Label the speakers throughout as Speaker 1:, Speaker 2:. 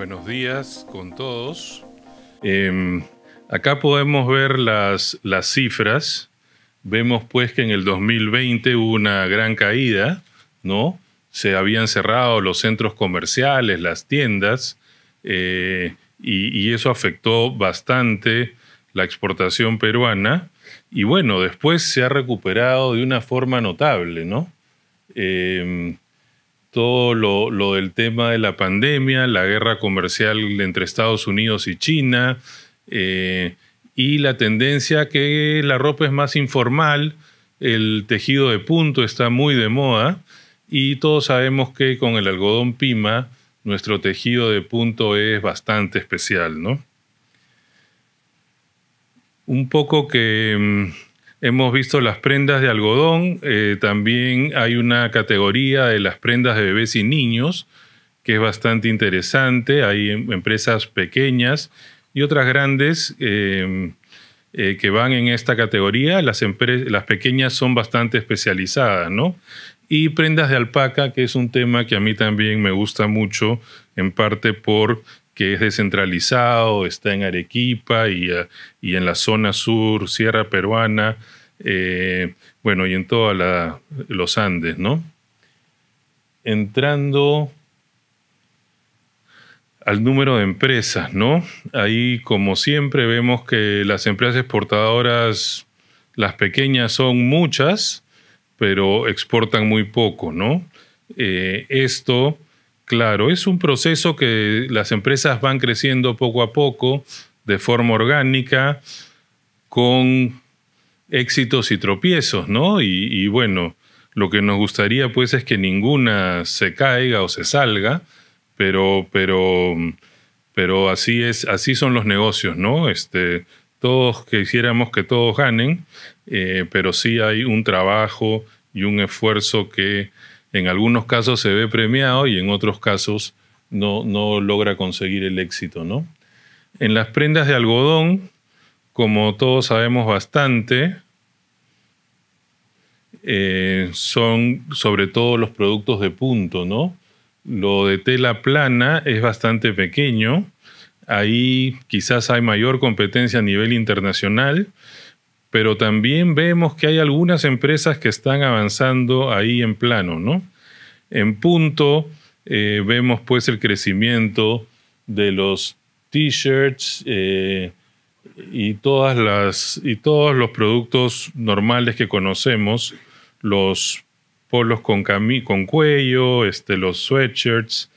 Speaker 1: Buenos días con todos. Em, acá podemos ver las, las cifras. Vemos pues que en el 2020 hubo una gran caída, ¿no? Se habían cerrado los centros comerciales, las tiendas, eh, y, eso afectó bastante la exportación peruana. Y bueno, después se ha recuperado de una forma notable, ¿no? Em, todo lo, del tema de la pandemia, la guerra comercial entre Estados Unidos y China, eh, y la tendencia que la ropa es más informal, el tejido de punto está muy de moda, y todos sabemos que con el algodón pima nuestro tejido de punto es bastante especial, ¿no? Un poco que mm, Hemos visto las prendas de algodón, eh, también hay una categoría de las prendas de bebés y niños, que es bastante interesante, hay em, empresas pequeñas y otras grandes em, eh, que van en esta categoría, las, las pequeñas son bastante especializadas, ¿no? Y prendas de alpaca, que es un tema que a mí también me gusta mucho, en parte por que es descentralizado, está en Arequipa y, eh, en la zona sur, Sierra Peruana, eh, bueno, y en todos los Andes, ¿no? Entrando al número de empresas, ¿no? Ahí, como siempre, vemos que las empresas exportadoras, las pequeñas, son muchas, pero exportan muy poco, ¿no? Eh, esto Claro, es un proceso que las empresas van creciendo poco a poco, de forma orgánica, con éxitos y tropiezos, ¿no? Y, bueno, lo que nos gustaría pues es que ninguna se caiga o se salga, pero, pero, pero así es, así son los negocios, ¿no? Este, todos quisiéramos que todos ganen, eh, pero sí hay un trabajo y un esfuerzo que en algunos casos se ve premiado y en otros casos no, logra conseguir el éxito, ¿no? En las prendas de algodón, como todos sabemos bastante, eh, son sobre todo los productos de punto, ¿no? Lo de tela plana es bastante pequeño. Ahí quizás hay mayor competencia a nivel internacional pero también vemos que hay algunas empresas que están avanzando ahí en plano, ¿no? En punto, eh, vemos pues el crecimiento de los t-shirts eh, y, y todos los productos normales que conocemos, los polos con, con cuello, este, los sweatshirts,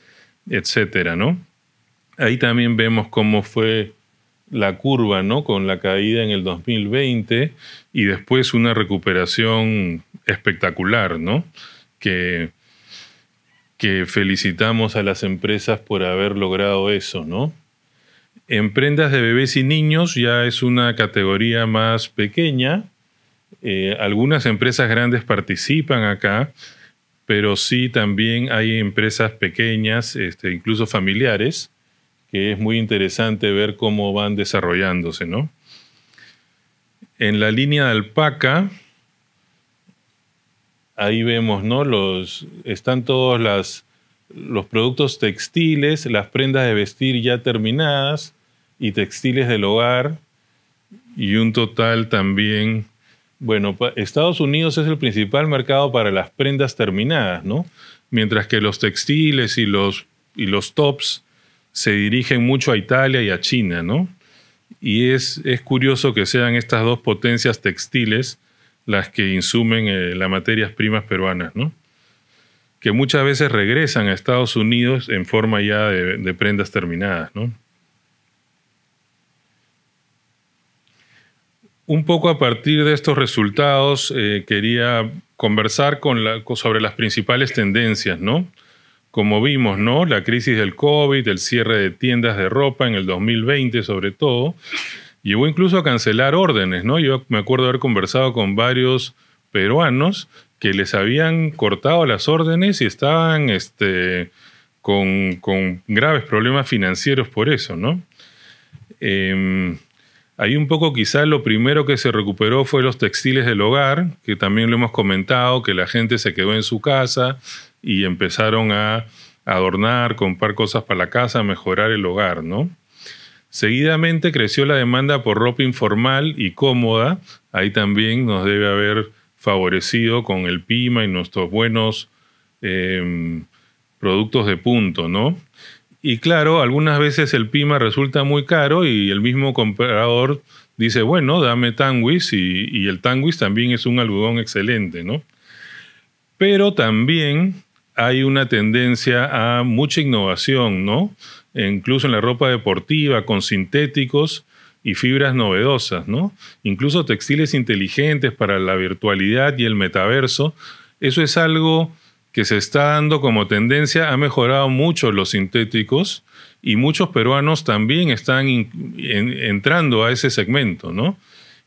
Speaker 1: etcétera, ¿no? Ahí también vemos cómo fue la curva, ¿no? Con la caída en el 2020 y después una recuperación espectacular, ¿no? Que, que felicitamos a las empresas por haber logrado eso, ¿no? Emprendas de bebés y niños ya es una categoría más pequeña. Eh, algunas empresas grandes participan acá, pero sí también hay empresas pequeñas, este, incluso familiares, que es muy interesante ver cómo van desarrollándose, ¿no? En la línea de alpaca, ahí vemos, ¿no? Los, están todos las, los productos textiles, las prendas de vestir ya terminadas y textiles del hogar y un total también. Bueno, Estados Unidos es el principal mercado para las prendas terminadas, ¿no? Mientras que los textiles y los, y los tops se dirigen mucho a Italia y a China, ¿no? Y es, es curioso que sean estas dos potencias textiles las que insumen eh, las materias primas peruanas, ¿no? Que muchas veces regresan a Estados Unidos en forma ya de, prendas terminadas, ¿no? Un poco a partir de estos resultados eh, quería conversar sobre las principales tendencias, ¿no? como vimos, ¿no? La crisis del COVID, el cierre de tiendas de ropa en el 2020 sobre todo, llevó incluso a cancelar órdenes, ¿no? Yo me acuerdo haber conversado con varios peruanos que les habían cortado las órdenes y estaban este, con, graves problemas financieros por eso, ¿no? Em, ahí un poco quizás lo primero que se recuperó fue los textiles del hogar, que también lo hemos comentado, que la gente se quedó en su casa, y empezaron a adornar, comprar cosas para la casa, mejorar el hogar, ¿no? Seguidamente creció la demanda por ropa informal y cómoda. Ahí también nos debe haber favorecido con el PIMA y nuestros buenos em, productos de punto, ¿no? Y claro, algunas veces el PIMA resulta muy caro y el mismo comprador dice, bueno, dame tanguis y, y el tanguis también es un algodón excelente, ¿no? Pero también hay una tendencia a mucha innovación, ¿no? Incluso en la ropa deportiva, con sintéticos y fibras novedosas, ¿no? Incluso textiles inteligentes para la virtualidad y el metaverso. Eso es algo que se está dando como tendencia. Ha mejorado mucho los sintéticos y muchos peruanos también están entrando a ese segmento, ¿no?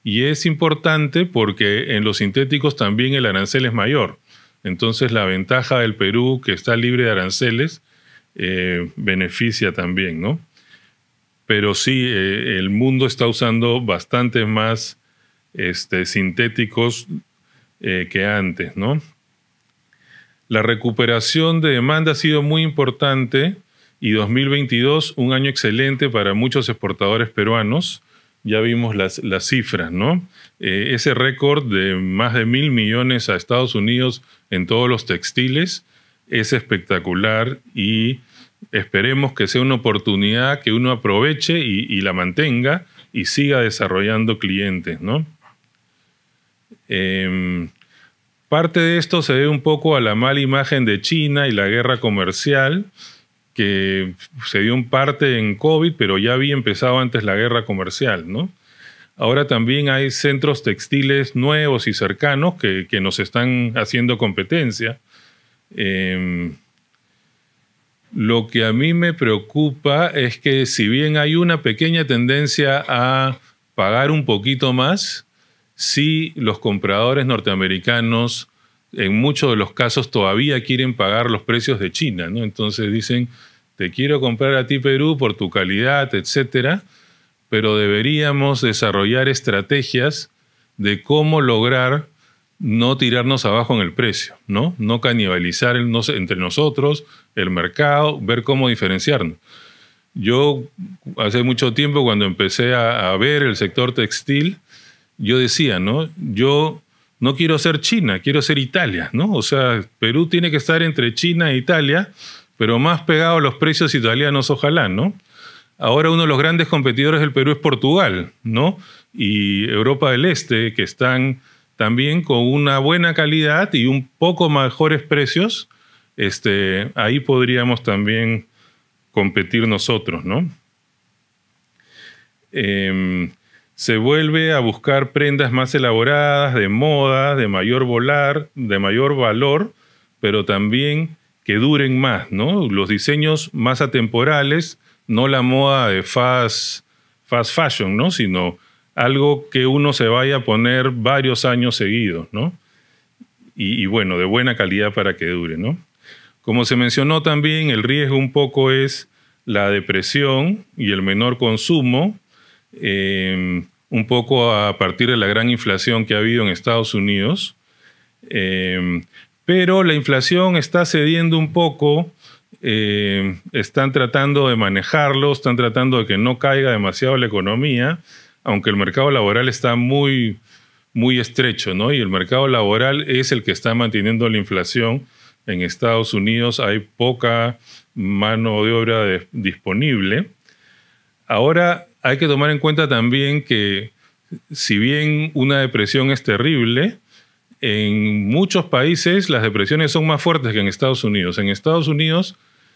Speaker 1: Y es importante porque en los sintéticos también el arancel es mayor. Entonces la ventaja del Perú, que está libre de aranceles, eh, beneficia también, ¿no? Pero sí, eh, el mundo está usando bastante más este, sintéticos eh, que antes, ¿no? La recuperación de demanda ha sido muy importante y 2022 un año excelente para muchos exportadores peruanos. Ya vimos las, cifras, ¿no? ese récord de más de mil millones a Estados Unidos en todos los textiles es espectacular y esperemos que sea una oportunidad que uno aproveche y, la mantenga y siga desarrollando clientes, ¿no? Em, parte de esto se debe un poco a la mala imagen de China y la guerra comercial, que se dio en parte en COVID, pero ya había empezado antes la guerra comercial, ¿no? Ahora también hay centros textiles nuevos y cercanos que, nos están haciendo competencia. Em, lo que a mí me preocupa es que si bien hay una pequeña tendencia a pagar un poquito más, si los compradores norteamericanos en muchos de los casos todavía quieren pagar los precios de China, Entonces dicen, te quiero comprar a ti Perú por tu calidad, etcétera, pero deberíamos desarrollar estrategias de cómo lograr no tirarnos abajo en el precio, ¿no? No canibalizar entre nosotros, el mercado, ver cómo diferenciarnos. Yo hace mucho tiempo cuando empecé a, a, ver el sector textil, yo decía, ¿no? Yo no quiero ser China, quiero ser Italia, ¿no? O sea, Perú tiene que estar entre China e Italia, pero más pegado a los precios italianos, ojalá, ¿no? Ahora uno de los grandes competidores del Perú es Portugal, ¿no? Y Europa del Este, que están también con una buena calidad y un poco mejores precios, este, ahí podríamos también competir nosotros, ¿no? Em, se vuelve a buscar prendas más elaboradas, de moda, de mayor volar, de mayor valor, pero también que duren más, ¿no? Los diseños más atemporales, no la moda de fast, fashion, ¿no? Sino algo que uno se vaya a poner varios años seguidos, ¿no? Y, bueno, de buena calidad para que dure, ¿no? Como se mencionó también, el riesgo un poco es la depresión y el menor consumo, em, un poco a partir de la gran inflación que ha habido en Estados Unidos. Em, pero la inflación está cediendo un poco eh, están tratando de manejarlo, están tratando de que no caiga demasiado la economía, aunque el mercado laboral está muy, muy estrecho, ¿no? Y el mercado laboral es el que está manteniendo la inflación. En Estados Unidos hay poca mano de obra disponible. Ahora hay que tomar en cuenta también que si bien una depresión es terrible, en muchos países las depresiones son más fuertes que en Estados Unidos. En Estados Unidos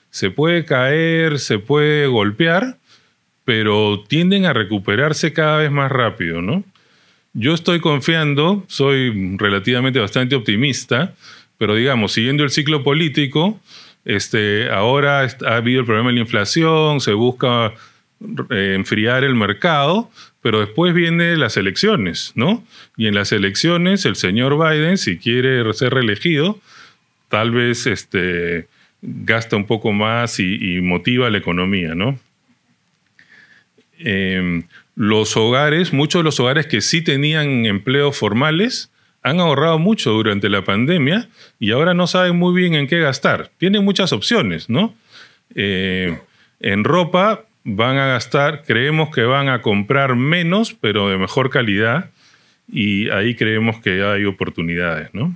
Speaker 1: se puede caer, se puede golpear, pero tienden a recuperarse cada vez más rápido, ¿no? Yo estoy confiando, soy relativamente bastante optimista, pero digamos, siguiendo el ciclo político, este, ahora ha habido el problema de la inflación, se busca eh, enfriar el mercado, pero después vienen las elecciones, ¿no? Y en las elecciones el señor Biden, si quiere ser reelegido, tal vez este, gasta un poco más y, motiva la economía, ¿no? Em, los hogares, muchos de los hogares que sí tenían empleos formales, han ahorrado mucho durante la pandemia y ahora no saben muy bien en qué gastar. Tienen muchas opciones, ¿no? Eh, en ropa, van a gastar, creemos que van a comprar menos, pero de mejor calidad, y ahí creemos que hay oportunidades, ¿no?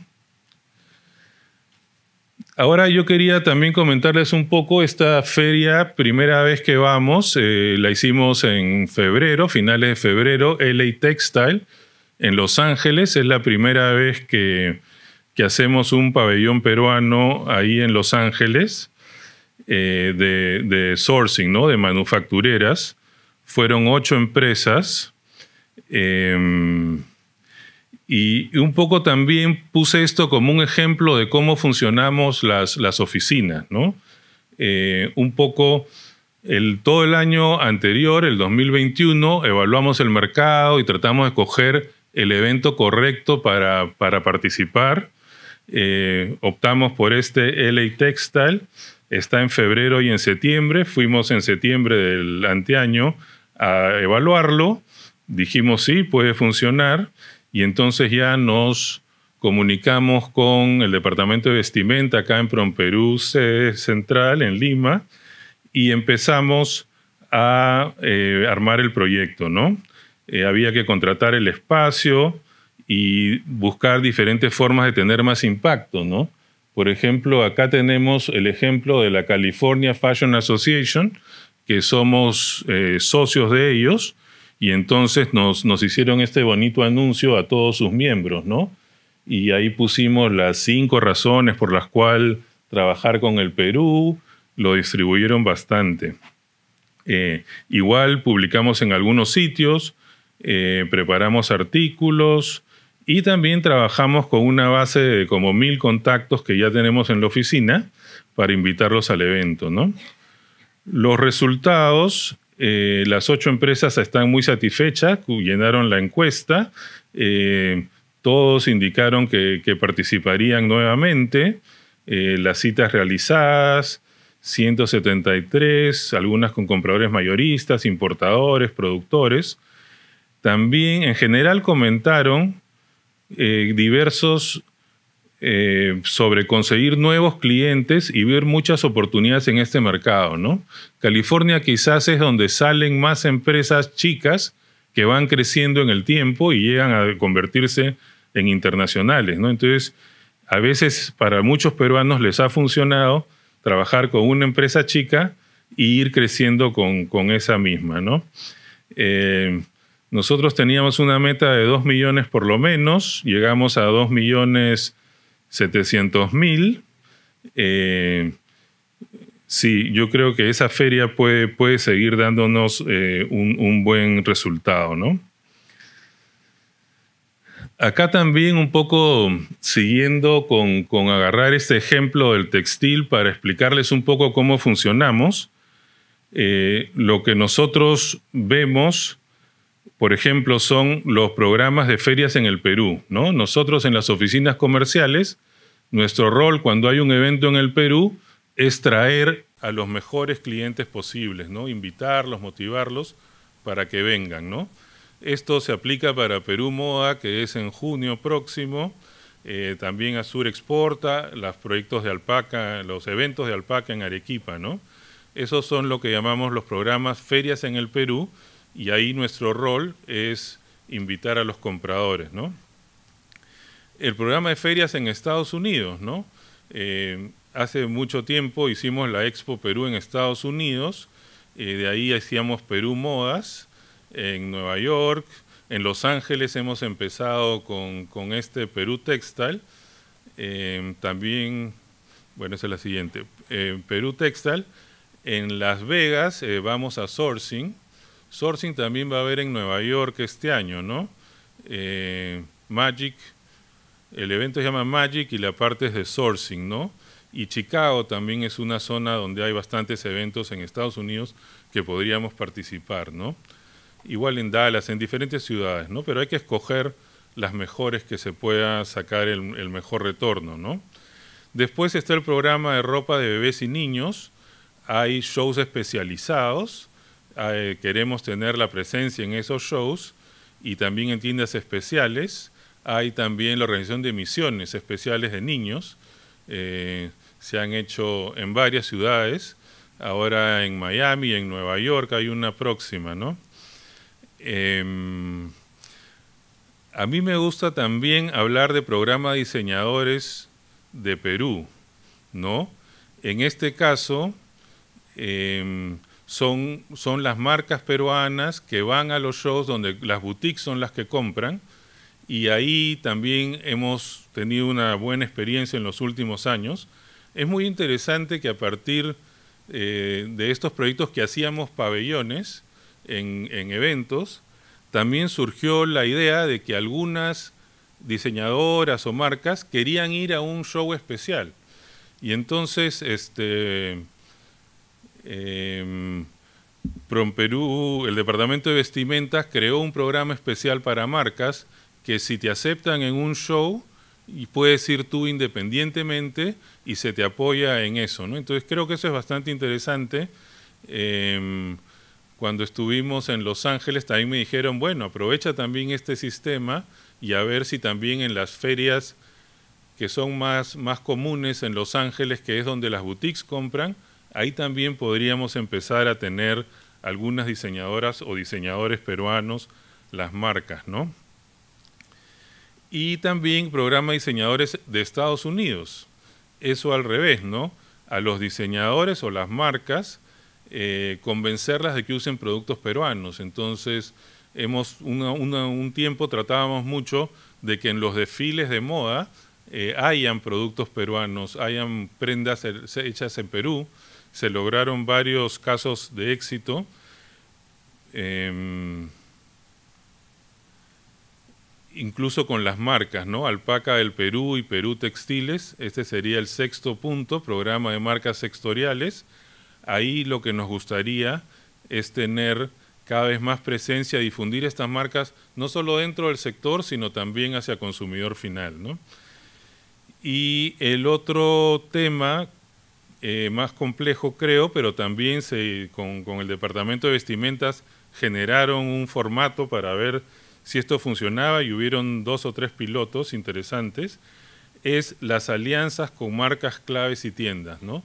Speaker 1: Ahora yo quería también comentarles un poco esta feria, primera vez que vamos, eh, la hicimos en febrero, finales de febrero, LA Textile, en Los Ángeles, es la primera vez que, que hacemos un pabellón peruano ahí en Los Ángeles. Eh, de, sourcing, de manufactureras. Fueron ocho empresas. Em, y un poco también puse esto como un ejemplo de cómo funcionamos las, oficinas. Eh, un poco todo el año anterior, el 2021, evaluamos el mercado y tratamos de escoger el evento correcto para, para participar. Eh, optamos por este LA Textile está en febrero y en septiembre. Fuimos en septiembre del anteaño a evaluarlo. Dijimos sí, puede funcionar. Y entonces ya nos comunicamos con el Departamento de Vestimenta acá en Promperú, central, en Lima, y empezamos a eh, armar el proyecto, ¿no? Eh, había que contratar el espacio y buscar diferentes formas de tener más impacto, ¿no? Por ejemplo, acá tenemos el ejemplo de la California Fashion Association, que somos eh, socios de ellos, y entonces nos, hicieron este bonito anuncio a todos sus miembros, ¿no? Y ahí pusimos las cinco razones por las cuales trabajar con el Perú, lo distribuyeron bastante. Eh, igual publicamos en algunos sitios, eh, preparamos artículos, y también trabajamos con una base de como mil contactos que ya tenemos en la oficina para invitarlos al evento. Los resultados, eh, las ocho empresas están muy satisfechas, llenaron la encuesta, eh, todos indicaron que, participarían nuevamente, eh, las citas realizadas, 173, algunas con compradores mayoristas, importadores, productores. También en general comentaron eh, diversos eh, sobre conseguir nuevos clientes y ver muchas oportunidades en este mercado, ¿no? California quizás es donde salen más empresas chicas que van creciendo en el tiempo y llegan a convertirse en internacionales, ¿no? Entonces, a veces para muchos peruanos les ha funcionado trabajar con una empresa chica e ir creciendo con, esa misma, ¿no? Eh, nosotros teníamos una meta de 2 millones por lo menos, llegamos a 2 millones 700 mil. Eh, sí, yo creo que esa feria puede, puede seguir dándonos eh, un, buen resultado, ¿no? Acá también un poco siguiendo con, agarrar este ejemplo del textil para explicarles un poco cómo funcionamos, eh, lo que nosotros vemos por ejemplo, son los programas de ferias en el Perú. ¿no? Nosotros en las oficinas comerciales, nuestro rol cuando hay un evento en el Perú es traer a los mejores clientes posibles, ¿no? invitarlos, motivarlos para que vengan. Esto se aplica para Perú Moda, que es en junio próximo. Eh, también Azur exporta los proyectos de alpaca, los eventos de alpaca en Arequipa. ¿no? Esos son lo que llamamos los programas ferias en el Perú, y ahí nuestro rol es invitar a los compradores, ¿no? El programa de ferias en Estados Unidos, ¿no? Eh, hace mucho tiempo hicimos la Expo Perú en Estados Unidos, eh, de ahí hacíamos Perú Modas en Nueva York, en Los Ángeles hemos empezado con, este Perú Textile, eh, también, bueno, esa es la siguiente, Perú Textile, en Las Vegas vamos a Sourcing, Sourcing también va a haber en Nueva York este año, ¿no? Eh, Magic, el evento se llama Magic y la parte es de sourcing, ¿no? Y Chicago también es una zona donde hay bastantes eventos en Estados Unidos que podríamos participar, ¿no? Igual en Dallas, en diferentes ciudades, ¿no? Pero hay que escoger las mejores que se pueda sacar el, el mejor retorno, ¿no? Después está el programa de ropa de bebés y niños. Hay shows especializados eh, queremos tener la presencia en esos shows y también en tiendas especiales. Hay también la organización de emisiones especiales de niños. Eh, se han hecho en varias ciudades. Ahora en Miami, en Nueva York hay una próxima, ¿no? Em, a mí me gusta también hablar de programa de diseñadores de Perú, ¿no? En este caso, em, son, son las marcas peruanas que van a los shows donde las boutiques son las que compran y ahí también hemos tenido una buena experiencia en los últimos años. Es muy interesante que a partir eh, de estos proyectos que hacíamos pabellones en, en eventos, también surgió la idea de que algunas diseñadoras o marcas querían ir a un show especial. Y entonces, este, eh, em, Promperú, el Departamento de Vestimentas creó un programa especial para marcas que si te aceptan en un show, y puedes ir tú independientemente y se te apoya en eso, ¿no? Entonces creo que eso es bastante interesante. Em, cuando estuvimos en Los Ángeles también me dijeron, bueno, aprovecha también este sistema y a ver si también en las ferias que son más, más comunes en Los Ángeles, que es donde las boutiques compran, ahí también podríamos empezar a tener algunas diseñadoras o diseñadores peruanos, las marcas, ¿no? Y también programa diseñadores de Estados Unidos. Eso al revés, ¿no? A los diseñadores o las marcas, eh, convencerlas de que usen productos peruanos. Entonces, hemos un tiempo tratábamos mucho de que en los desfiles de moda eh, hayan productos peruanos, hayan prendas hechas en Perú, se lograron varios casos de éxito. Em, incluso con las marcas, ¿no? Alpaca del Perú y Perú Textiles, este sería el sexto punto, programa de marcas sectoriales. Ahí lo que nos gustaría es tener cada vez más presencia, difundir estas marcas, no solo dentro del sector, sino también hacia consumidor final, ¿no? Y el otro tema eh, más complejo creo, pero también con, el departamento de vestimentas generaron un formato para ver si esto funcionaba y hubieron dos o tres pilotos interesantes, es las alianzas con marcas claves y tiendas, ¿no?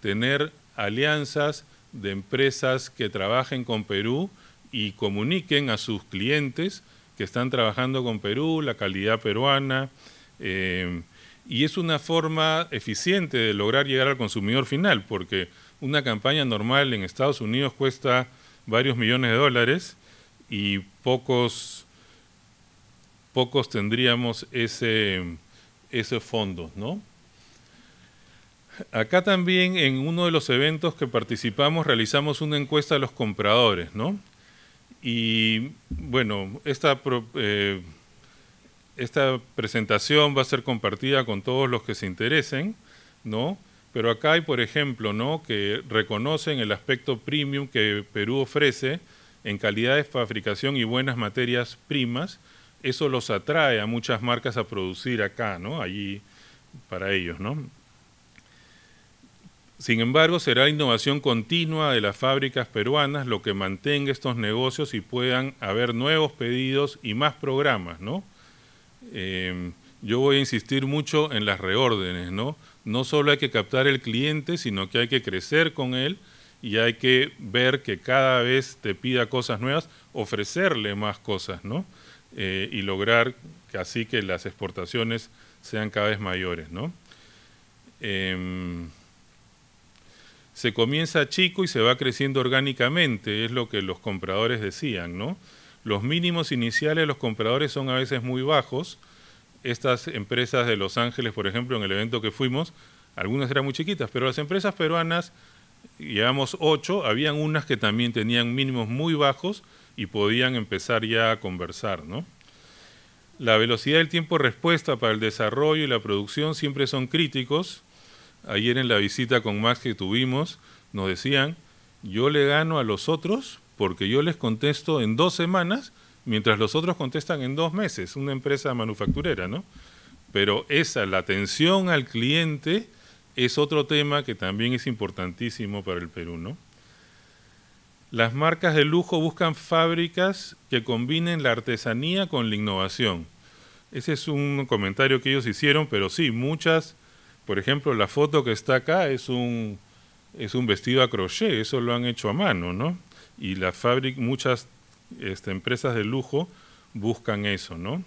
Speaker 1: Tener alianzas de empresas que trabajen con Perú y comuniquen a sus clientes que están trabajando con Perú, la calidad peruana, eh, y es una forma eficiente de lograr llegar al consumidor final, porque una campaña normal en Estados Unidos cuesta varios millones de dólares y pocos, pocos tendríamos ese, ese fondo, ¿no? Acá también en uno de los eventos que participamos realizamos una encuesta a los compradores, ¿no? Y bueno, esta eh, esta presentación va a ser compartida con todos los que se interesen, ¿no? Pero acá hay, por ejemplo, ¿no? que reconocen el aspecto premium que Perú ofrece en calidad de fabricación y buenas materias primas. Eso los atrae a muchas marcas a producir acá, ¿no? Allí para ellos, ¿no? Sin embargo, será innovación continua de las fábricas peruanas lo que mantenga estos negocios y puedan haber nuevos pedidos y más programas, ¿no? Em, yo voy a insistir mucho en las reórdenes, ¿no? No solo hay que captar el cliente, sino que hay que crecer con él y hay que ver que cada vez te pida cosas nuevas, ofrecerle más cosas, ¿no? Eh, y lograr que así que las exportaciones sean cada vez mayores, ¿no? Em, se comienza chico y se va creciendo orgánicamente, es lo que los compradores decían, ¿no? Los mínimos iniciales de los compradores son a veces muy bajos. Estas empresas de Los Ángeles, por ejemplo, en el evento que fuimos, algunas eran muy chiquitas, pero las empresas peruanas, llevamos ocho, habían unas que también tenían mínimos muy bajos y podían empezar ya a conversar, ¿no? La velocidad del tiempo respuesta para el desarrollo y la producción siempre son críticos. Ayer en la visita con Max que tuvimos, nos decían, yo le gano a los otros porque yo les contesto en dos semanas, mientras los otros contestan en dos meses, una empresa manufacturera, ¿no? Pero esa, la atención al cliente, es otro tema que también es importantísimo para el Perú, ¿no? Las marcas de lujo buscan fábricas que combinen la artesanía con la innovación. Ese es un comentario que ellos hicieron, pero sí, muchas, por ejemplo, la foto que está acá es un, es un vestido a crochet, eso lo han hecho a mano, ¿no? y la fábrica, muchas este, empresas de lujo buscan eso, ¿no?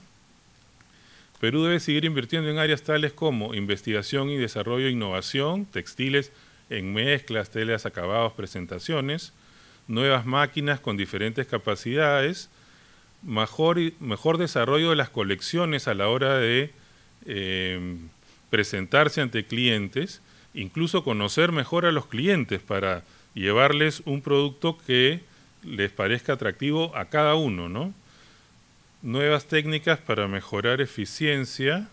Speaker 1: Perú debe seguir invirtiendo en áreas tales como investigación y desarrollo e innovación, textiles en mezclas, telas, acabados, presentaciones, nuevas máquinas con diferentes capacidades, mejor, mejor desarrollo de las colecciones a la hora de em, presentarse ante clientes, incluso conocer mejor a los clientes para llevarles un producto que les parezca atractivo a cada uno, ¿no? Nuevas técnicas para mejorar eficiencia.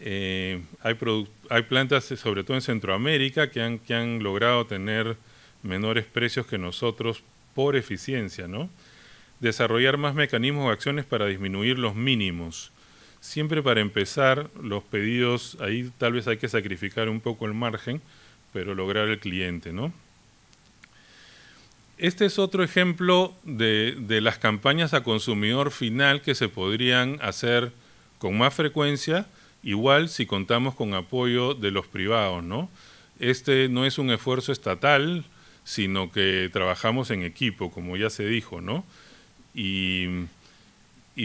Speaker 1: Eh, hay, plantas, sobre todo en Centroamérica, que han, que han logrado tener menores precios que nosotros por eficiencia, ¿no? Desarrollar más mecanismos o acciones para disminuir los mínimos. Siempre para empezar, los pedidos, ahí tal vez hay que sacrificar un poco el margen, pero lograr el cliente, ¿no? Este es otro ejemplo de, las campañas a consumidor final que se podrían hacer con más frecuencia, igual si contamos con apoyo de los privados, ¿no? Este no es un esfuerzo estatal, sino que trabajamos en equipo, como ya se dijo, ¿no? Y,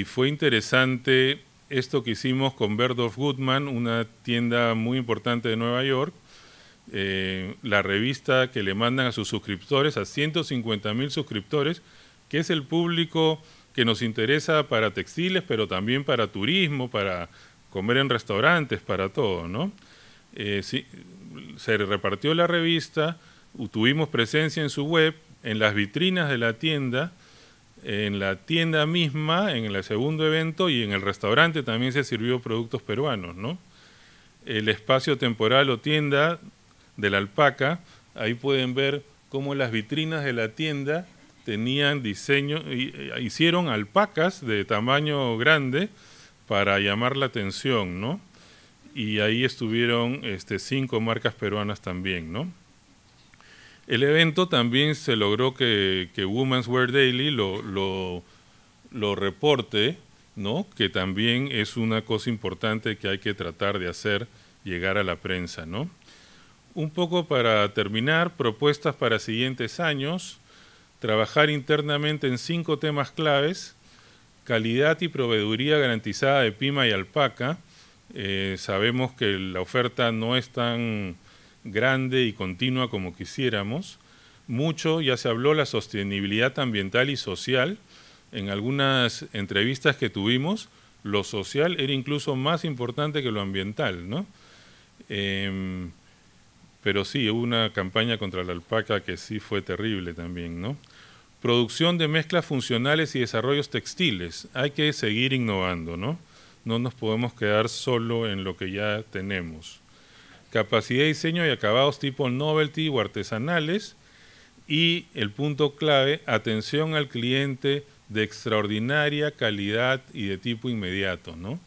Speaker 1: fue interesante esto que hicimos con of Goodman, una tienda muy importante de Nueva York, eh, la revista que le mandan a sus suscriptores, a 150 mil suscriptores, que es el público que nos interesa para textiles, pero también para turismo, para comer en restaurantes, para todo, ¿no? Eh, se repartió la revista, tuvimos presencia en su web, en las vitrinas de la tienda, en la tienda misma, en el segundo evento y en el restaurante también se sirvió productos peruanos, ¿no? El espacio temporal o tienda de la alpaca. Ahí pueden ver cómo las vitrinas de la tienda tenían diseño, eh, hicieron alpacas de tamaño grande para llamar la atención, ¿no? Y ahí estuvieron este, cinco marcas peruanas también, ¿no? El evento también se logró que, Women's Wear Daily lo, lo reporte, ¿no? que también es una cosa importante que hay que tratar de hacer llegar a la prensa. ¿no? Un poco para terminar, propuestas para siguientes años, trabajar internamente en cinco temas claves, calidad y proveeduría garantizada de pima y alpaca. Eh, sabemos que la oferta no es tan grande y continua como quisiéramos. Mucho ya se habló la sostenibilidad ambiental y social. En algunas entrevistas que tuvimos, lo social era incluso más importante que lo ambiental, ¿no? Em, pero sí, hubo una campaña contra la alpaca que sí fue terrible también, ¿no? Producción de mezclas funcionales y desarrollos textiles. Hay que seguir innovando, ¿no? No nos podemos quedar solo en lo que ya tenemos. Capacidad de diseño y acabados tipo novelty o artesanales. Y el punto clave, atención al cliente de extraordinaria calidad y de tipo inmediato, ¿no?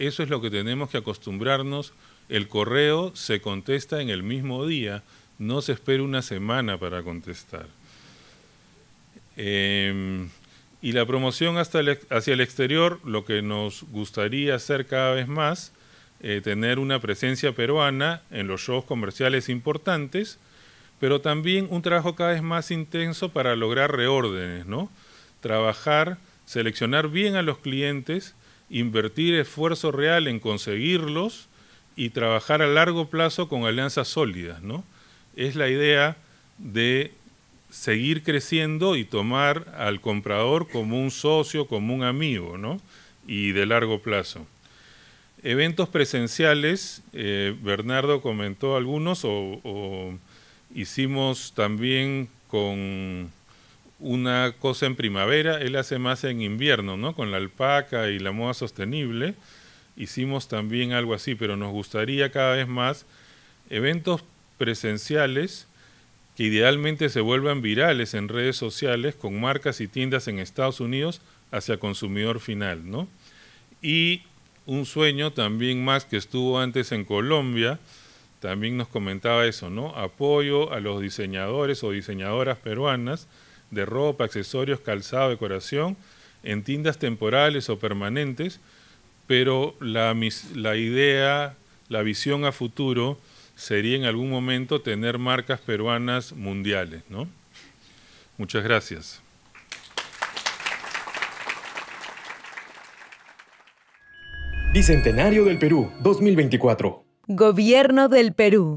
Speaker 1: Eso es lo que tenemos que acostumbrarnos el correo se contesta en el mismo día, no se espera una semana para contestar. Em, y la promoción hacia el exterior, lo que nos gustaría hacer cada vez más, eh, tener una presencia peruana en los shows comerciales importantes, pero también un trabajo cada vez más intenso para lograr reórdenes, ¿no? Trabajar, seleccionar bien a los clientes, invertir esfuerzo real en conseguirlos y trabajar a largo plazo con alianzas sólidas, ¿no? Es la idea de seguir creciendo y tomar al comprador como un socio, como un amigo, ¿no? Y de largo plazo. Eventos presenciales, eh, Bernardo comentó algunos, o, hicimos también con una cosa en primavera, él hace más en invierno, ¿no? Con la alpaca y la moda sostenible hicimos también algo así, pero nos gustaría cada vez más eventos presenciales que idealmente se vuelvan virales en redes sociales con marcas y tiendas en Estados Unidos hacia consumidor final, ¿no? Y un sueño también más que estuvo antes en Colombia, también nos comentaba eso, ¿no? Apoyo a los diseñadores o diseñadoras peruanas de ropa, accesorios, calzado, decoración en tiendas temporales o permanentes pero la, idea, la visión a futuro sería en algún momento tener marcas peruanas mundiales, ¿no? Muchas gracias. Bicentenario del Perú, 2024. Gobierno del Perú.